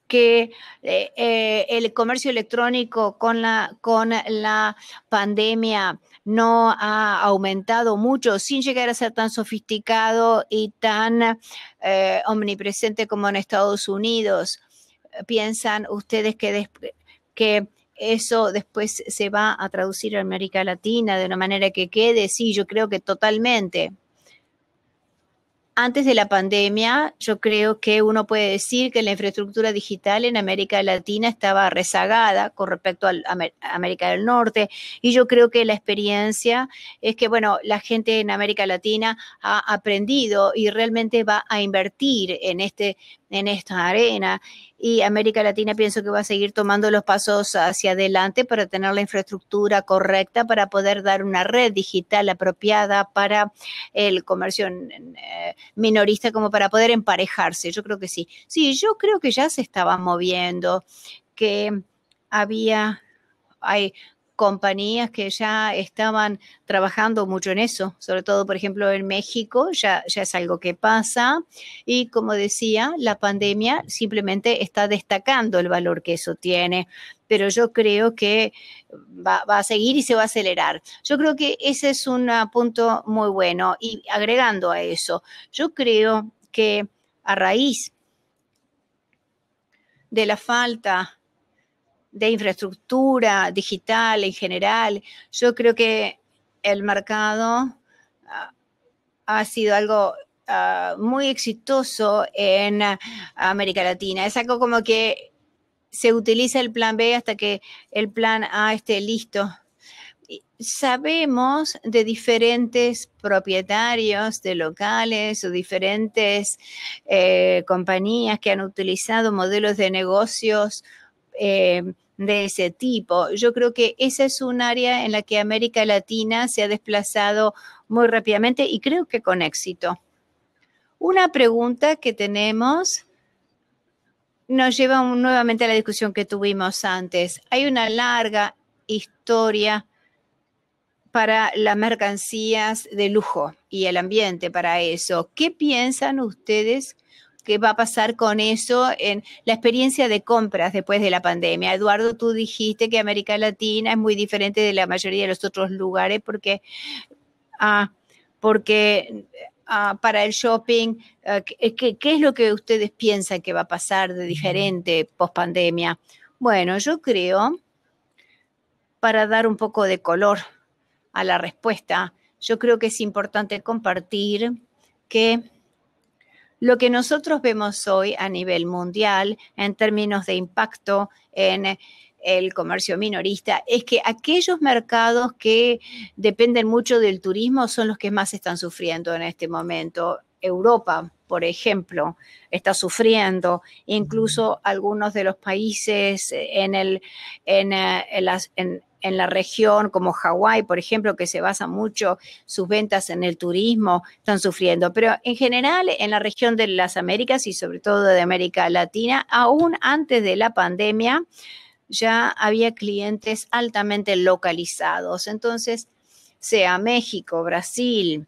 que eh, eh, el comercio electrónico con la, con la pandemia no ha aumentado mucho sin llegar a ser tan sofisticado y tan eh, omnipresente como en Estados Unidos. ¿Piensan ustedes que, que eso después se va a traducir a América Latina de una manera que quede, sí, yo creo que totalmente. Antes de la pandemia, yo creo que uno puede decir que la infraestructura digital en América Latina estaba rezagada con respecto a América del Norte y yo creo que la experiencia es que, bueno, la gente en América Latina ha aprendido y realmente va a invertir en, este, en esta arena y América Latina pienso que va a seguir tomando los pasos hacia adelante para tener la infraestructura correcta para poder dar una red digital apropiada para el comercio eh, minorista como para poder emparejarse. Yo creo que sí. Sí, yo creo que ya se estaba moviendo, que había hay compañías que ya estaban trabajando mucho en eso, sobre todo, por ejemplo, en México, ya, ya es algo que pasa. Y como decía, la pandemia simplemente está destacando el valor que eso tiene, pero yo creo que va, va a seguir y se va a acelerar. Yo creo que ese es un ah, punto muy bueno. Y agregando a eso, yo creo que a raíz de la falta de infraestructura digital en general. Yo creo que el mercado ah, ha sido algo ah, muy exitoso en América Latina. Es algo como que se utiliza el plan B hasta que el plan A esté listo. Sabemos de diferentes propietarios de locales o diferentes eh, compañías que han utilizado modelos de negocios eh, de ese tipo. Yo creo que esa es un área en la que América Latina se ha desplazado muy rápidamente y creo que con éxito. Una pregunta que tenemos nos lleva nuevamente a la discusión que tuvimos antes. Hay una larga historia para las mercancías de lujo y el ambiente para eso. ¿Qué piensan ustedes qué va a pasar con eso en la experiencia de compras después de la pandemia. Eduardo, tú dijiste que América Latina es muy diferente de la mayoría de los otros lugares porque, ah, porque ah, para el shopping, ah, eh, ¿qué, ¿qué, es lo que ustedes piensan que va a pasar de diferente post pandemia? Bueno, yo creo, para dar un poco de color a la respuesta, yo creo que es importante compartir que lo que nosotros vemos hoy a nivel mundial en términos de impacto en eh, el comercio minorista es que aquellos mercados que dependen mucho del turismo son los que más están sufriendo en este momento. Europa, por ejemplo, está sufriendo, incluso algunos de los países en, el, en, eh, las, en, en la región, como Hawái, por ejemplo, que se basa mucho sus ventas en el turismo, están sufriendo. Pero en general, en la región de las Américas y sobre todo de América Latina, aún antes de la pandemia, ya había clientes altamente localizados. Entonces, sea México, Brasil,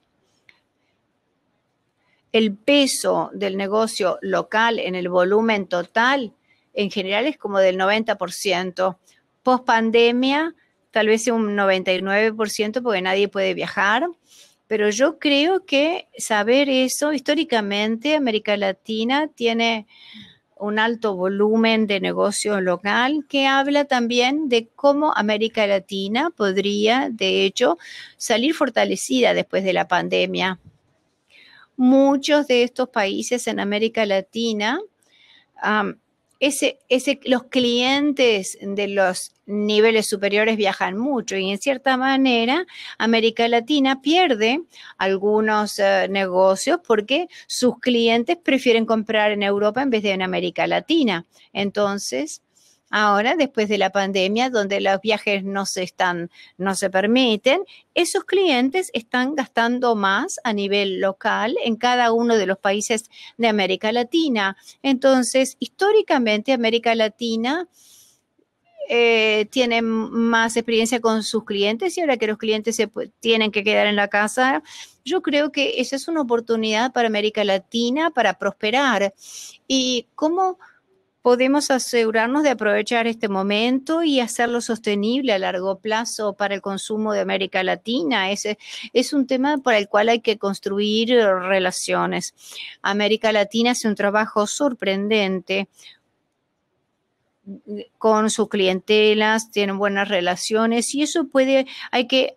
el peso del negocio local en el volumen total en general es como del 90%. Post pandemia, tal vez un 99% porque nadie puede viajar, pero yo creo que saber eso, históricamente América Latina tiene un alto volumen de negocio local que habla también de cómo América Latina podría, de hecho, salir fortalecida después de la pandemia. Muchos de estos países en América Latina ese, los clientes de los niveles superiores viajan mucho y en cierta manera América Latina pierde algunos eh, negocios porque sus clientes prefieren comprar en Europa en vez de en América Latina. Entonces, ahora después de la pandemia, donde los viajes no se están, no se permiten, esos clientes están gastando más a nivel local en cada uno de los países de América Latina. Entonces, históricamente América Latina eh, tiene más experiencia con sus clientes y ahora que los clientes se tienen que quedar en la casa, yo creo que esa es una oportunidad para América Latina para prosperar. ¿Y cómo podemos asegurarnos de aprovechar este momento y hacerlo sostenible a largo plazo para el consumo de América Latina. es un tema para el cual hay que construir eh, relaciones. América Latina hace un trabajo sorprendente mm, con sus clientelas, tienen buenas relaciones y eso puede, hay que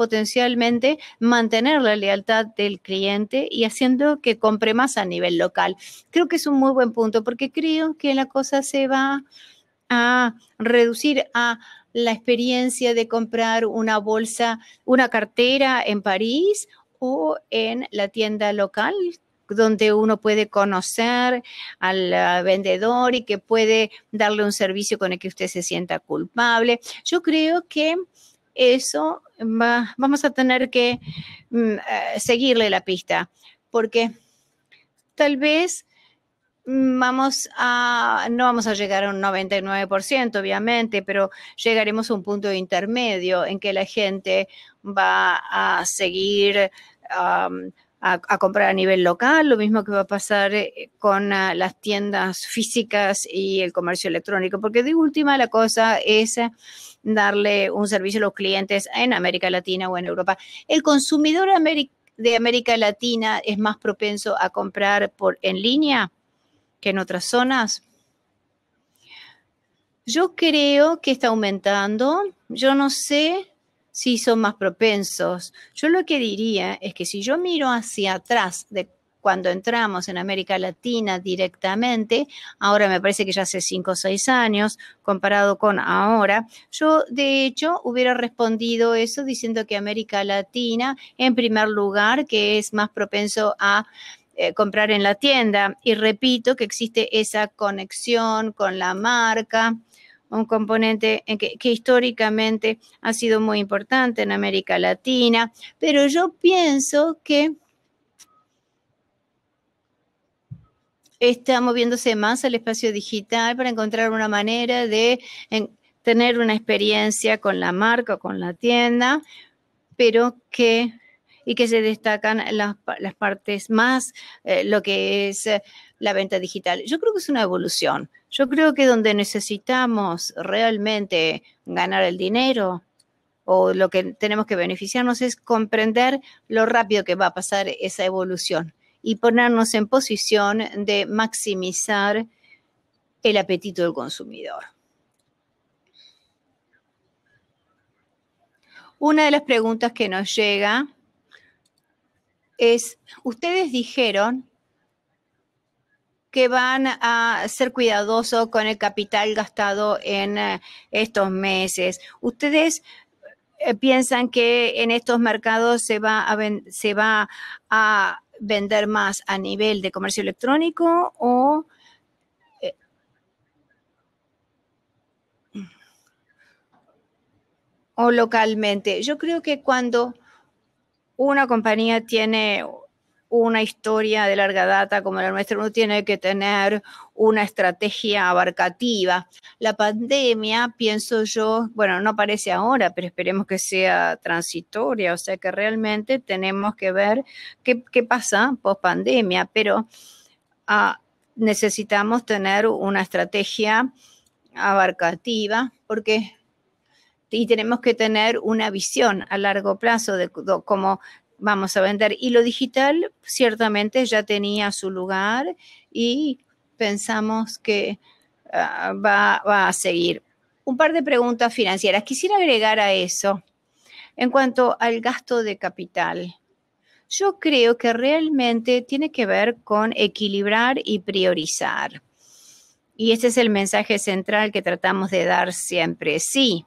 potencialmente mantener la lealtad del cliente y haciendo que compre más a nivel local. Creo que es un muy buen punto porque creo que la cosa se va a reducir a la experiencia de comprar una bolsa, una cartera en París o en la tienda local donde uno puede conocer al ah, vendedor y que puede darle un servicio con el que usted se sienta culpable. Yo creo que eso vamos a tener que mm, eh, seguirle la pista, porque tal vez mm, vamos a, no vamos a llegar a un 99%, obviamente, pero llegaremos a un punto intermedio en que la gente va a seguir a, comprar a nivel local, lo mismo que va a pasar eh, con ah, las tiendas físicas y el comercio electrónico, porque de última la cosa es eh, darle un servicio a los clientes en América Latina o en Europa. El consumidor de América Latina es más propenso a comprar por en línea que en otras zonas. Yo creo que está aumentando. Yo no sé si son más propensos. Yo lo que diría es que si yo miro hacia atrás de cuando entramos en América Latina directamente, ahora me parece que ya hace cinco o seis años, comparado con ahora, yo de hecho hubiera respondido eso diciendo que América Latina, en primer lugar, que es más propenso a eh, comprar en la tienda. Y repito que existe esa conexión con la marca un componente que, históricamente ha sido muy importante en América Latina, pero yo pienso que está moviéndose más al espacio digital para encontrar una manera de tener una experiencia con la marca, con la tienda, pero que y que se destacan las, partes más, eh, lo que es eh, la venta digital. Yo creo que es una evolución. Yo creo que donde necesitamos realmente ganar el dinero o lo que tenemos que beneficiarnos es comprender lo rápido que va a pasar esa evolución y ponernos en posición de maximizar el apetito del consumidor. Una de las preguntas que nos llega es, ustedes dijeron que van a ser cuidadosos con el capital gastado en eh, estos meses. ¿Ustedes eh, piensan que en estos mercados se va a, se va a vender más a nivel de comercio electrónico o... Eh? o localmente. Yo creo que cuando una compañía tiene una historia de larga data como la nuestra, uno tiene que tener una estrategia abarcativa. La pandemia, pienso yo, bueno, no parece ahora, pero esperemos que sea transitoria, o sea que realmente tenemos que ver qué, pasa post pandemia, pero ah, necesitamos tener una estrategia abarcativa porque y tenemos que tener una visión a largo plazo de, de cómo vamos a vender. Y lo digital ciertamente ya tenía su lugar y pensamos que ah, va, va a seguir. Un par de preguntas financieras. Quisiera agregar a eso en cuanto al gasto de capital. Yo creo que realmente tiene que ver con equilibrar y priorizar. Y este es el mensaje central que tratamos de dar siempre. Sí,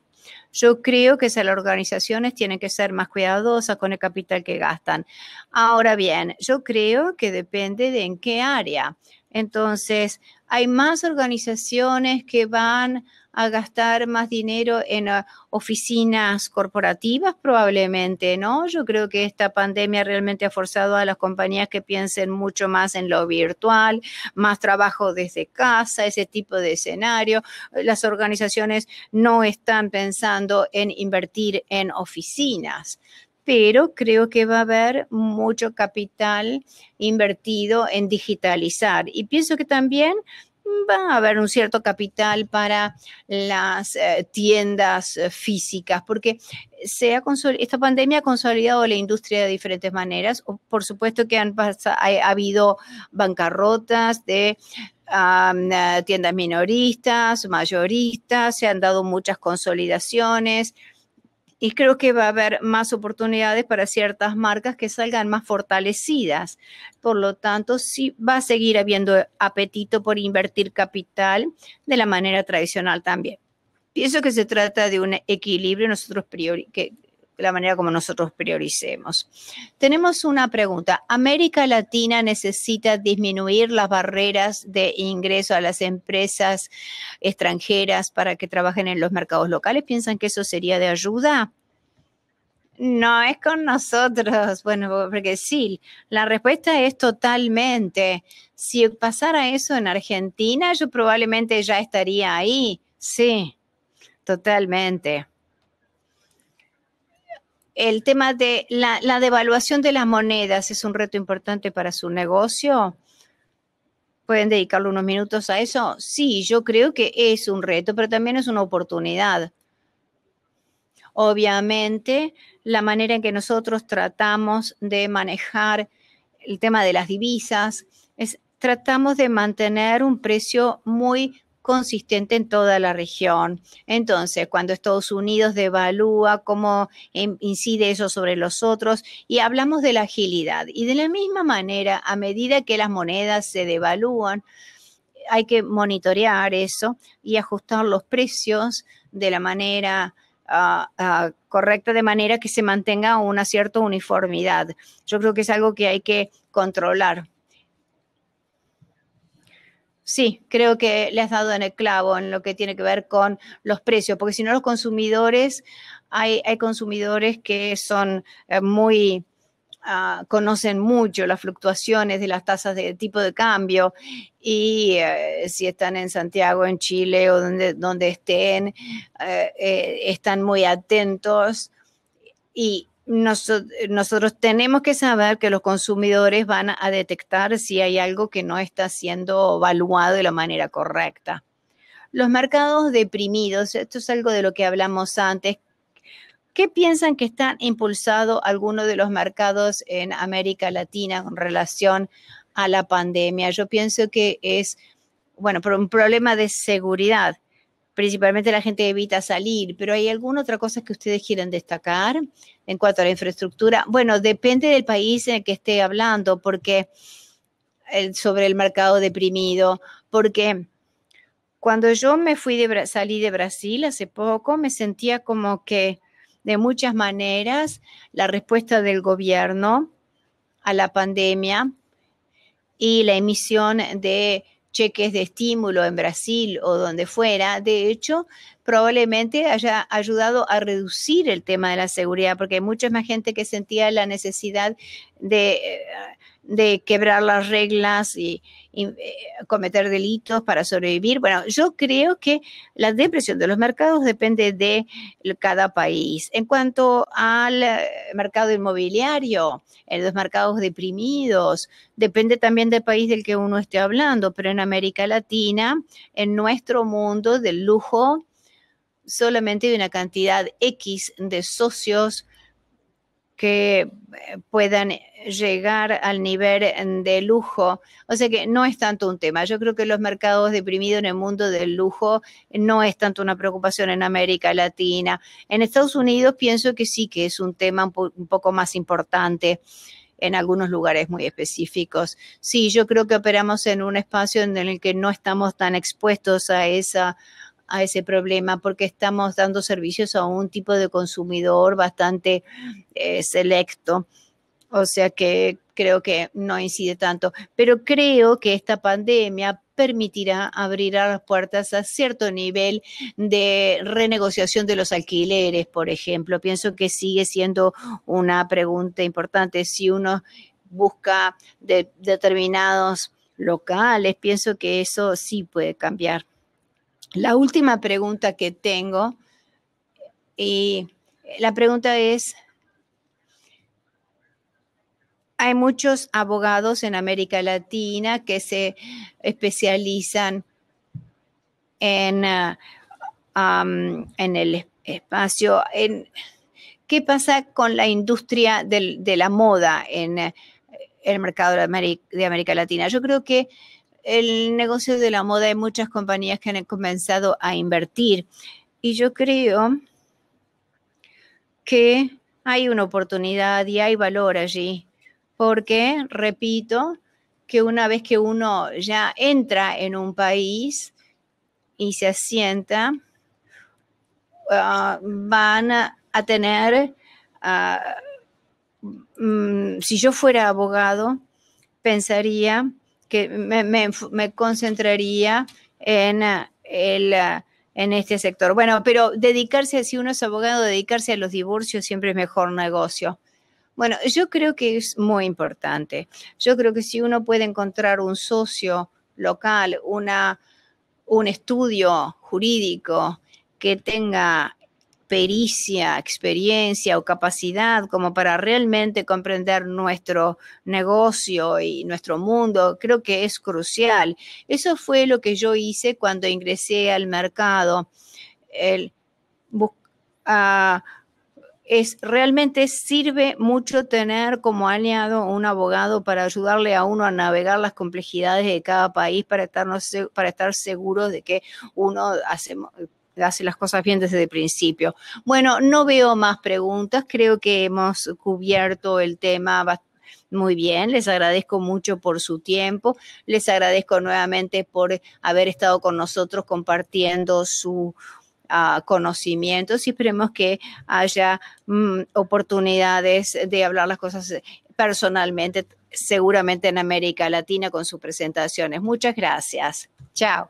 yo creo que las organizaciones tienen que ser más cuidadosas con el capital que gastan. Ahora bien, yo creo que depende de en qué área. Entonces, hay más organizaciones que van a gastar más dinero en ah, oficinas corporativas probablemente, ¿no? Yo creo que esta pandemia realmente ha forzado a las compañías que piensen mucho más en lo virtual, más trabajo desde casa, ese tipo de escenario. Las organizaciones no están pensando en invertir en oficinas pero creo que va a haber mucho capital invertido en digitalizar. Y pienso que también va a haber un cierto capital para las eh, tiendas eh, físicas, porque se ha esta pandemia ha consolidado la industria de diferentes maneras. Por supuesto que han ha, habido bancarrotas de eh, tiendas minoristas, mayoristas, se han dado muchas consolidaciones y creo que va a haber más oportunidades para ciertas marcas que salgan más fortalecidas. Por lo tanto, sí va a seguir habiendo apetito por invertir capital de la manera tradicional también. Pienso que se trata de un equilibrio nosotros priori que la manera como nosotros prioricemos. Tenemos una pregunta. ¿América Latina necesita disminuir las barreras de ingreso a las empresas extranjeras para que trabajen en los mercados locales? ¿Piensan que eso sería de ayuda? No, es con nosotros. Bueno, porque sí, la respuesta es totalmente. Si pasara eso en Argentina, yo probablemente ya estaría ahí. Sí, totalmente el tema de la, devaluación de las monedas es un reto importante para su negocio. ¿Pueden dedicarle unos minutos a eso? Sí, yo creo que es un reto, pero también es una oportunidad. Obviamente, la manera en que nosotros tratamos de manejar el tema de las divisas es tratamos de mantener un precio muy consistente en toda la región. Entonces, cuando Estados Unidos devalúa, cómo em, incide eso sobre los otros, y hablamos de la agilidad. Y de la misma manera, a medida que las monedas se devalúan, hay que monitorear eso y ajustar los precios de la manera ah, ah, correcta de manera que se mantenga una cierta uniformidad. Yo creo que es algo que hay que controlar Sí, creo que le has dado en el clavo en lo que tiene que ver con los precios, porque si no los consumidores, hay, hay consumidores que son eh, muy, ah, conocen mucho las fluctuaciones de las tasas de tipo de cambio y eh, si están en Santiago, en Chile o donde, donde estén, eh, están muy atentos y nosotros tenemos que saber que los consumidores van a detectar si hay algo que no está siendo evaluado de la manera correcta. Los mercados deprimidos, esto es algo de lo que hablamos antes. ¿Qué piensan que están impulsado algunos de los mercados en América Latina con relación a la pandemia? Yo pienso que es, bueno, por un problema de seguridad principalmente la gente evita salir, pero ¿hay alguna otra cosa que ustedes quieran destacar en cuanto a la infraestructura? Bueno, depende del país en el que esté hablando, porque sobre el mercado deprimido, porque cuando yo me fui de salí de Brasil hace poco, me sentía como que de muchas maneras la respuesta del gobierno a la pandemia y la emisión de cheques de estímulo en Brasil o donde fuera, de hecho, probablemente haya ayudado a reducir el tema de la seguridad, porque hay mucha más gente que sentía la necesidad de, eh, de quebrar las reglas y, eh, cometer delitos para sobrevivir. Bueno, yo creo que la depresión de los mercados depende de cada país. En cuanto al eh, mercado inmobiliario, en los mercados deprimidos, depende también del país del que uno esté hablando, pero en América Latina, en nuestro mundo del lujo, solamente hay una cantidad X de socios que eh, puedan eh, llegar al nivel mm, de lujo. O sea que no es tanto un tema. Yo creo que los mercados deprimidos en el mundo del lujo eh, no es tanto una preocupación en América Latina. En Estados Unidos pienso que sí que es un tema un, un poco más importante en algunos lugares muy específicos. Sí, yo creo que operamos en un espacio en el que no estamos tan expuestos a esa a ese problema porque estamos dando servicios a un tipo de consumidor bastante eh, selecto. O sea que creo que no incide tanto. Pero creo que esta pandemia permitirá abrir las puertas a cierto nivel de renegociación de los alquileres, por ejemplo. Pienso que sigue siendo una pregunta importante. Si uno busca determinados locales, pienso que eso sí puede cambiar. La última pregunta que tengo, y la pregunta es, hay muchos abogados en América Latina que se especializan en, ah, en el espacio. En, ¿Qué pasa con la industria de la moda en, eh, el mercado de América Latina? Yo creo que el negocio de la moda hay muchas compañías que han comenzado a invertir y yo creo que hay una oportunidad y hay valor allí, porque, repito, que una vez que uno ya entra en un país y se asienta, ah, van a, tener, ah, mm, si yo fuera abogado, pensaría que me, concentraría en, ah, el, ah, en este sector. Bueno, pero dedicarse, si uno es abogado, dedicarse a los divorcios siempre es mejor negocio. Bueno, yo creo que es muy importante. Yo creo que si uno puede encontrar un socio local, una, un estudio jurídico que tenga pericia, experiencia o capacidad como para realmente comprender nuestro negocio y nuestro mundo, creo que es crucial. Eso fue lo que yo hice cuando ingresé al mercado. Ah, es realmente sirve mucho tener como aliado un abogado para ayudarle a uno a navegar las complejidades de cada país para, para estar seguros de que uno hace, hace las cosas bien desde el principio. Bueno, no veo más preguntas, creo que hemos cubierto el tema muy bien, les agradezco mucho por su tiempo, les agradezco nuevamente por haber estado con nosotros compartiendo su ah, conocimiento. conocimientos y esperemos que haya mm, oportunidades de hablar las cosas eh, personalmente, seguramente en América Latina con sus presentaciones. Muchas gracias. Chao.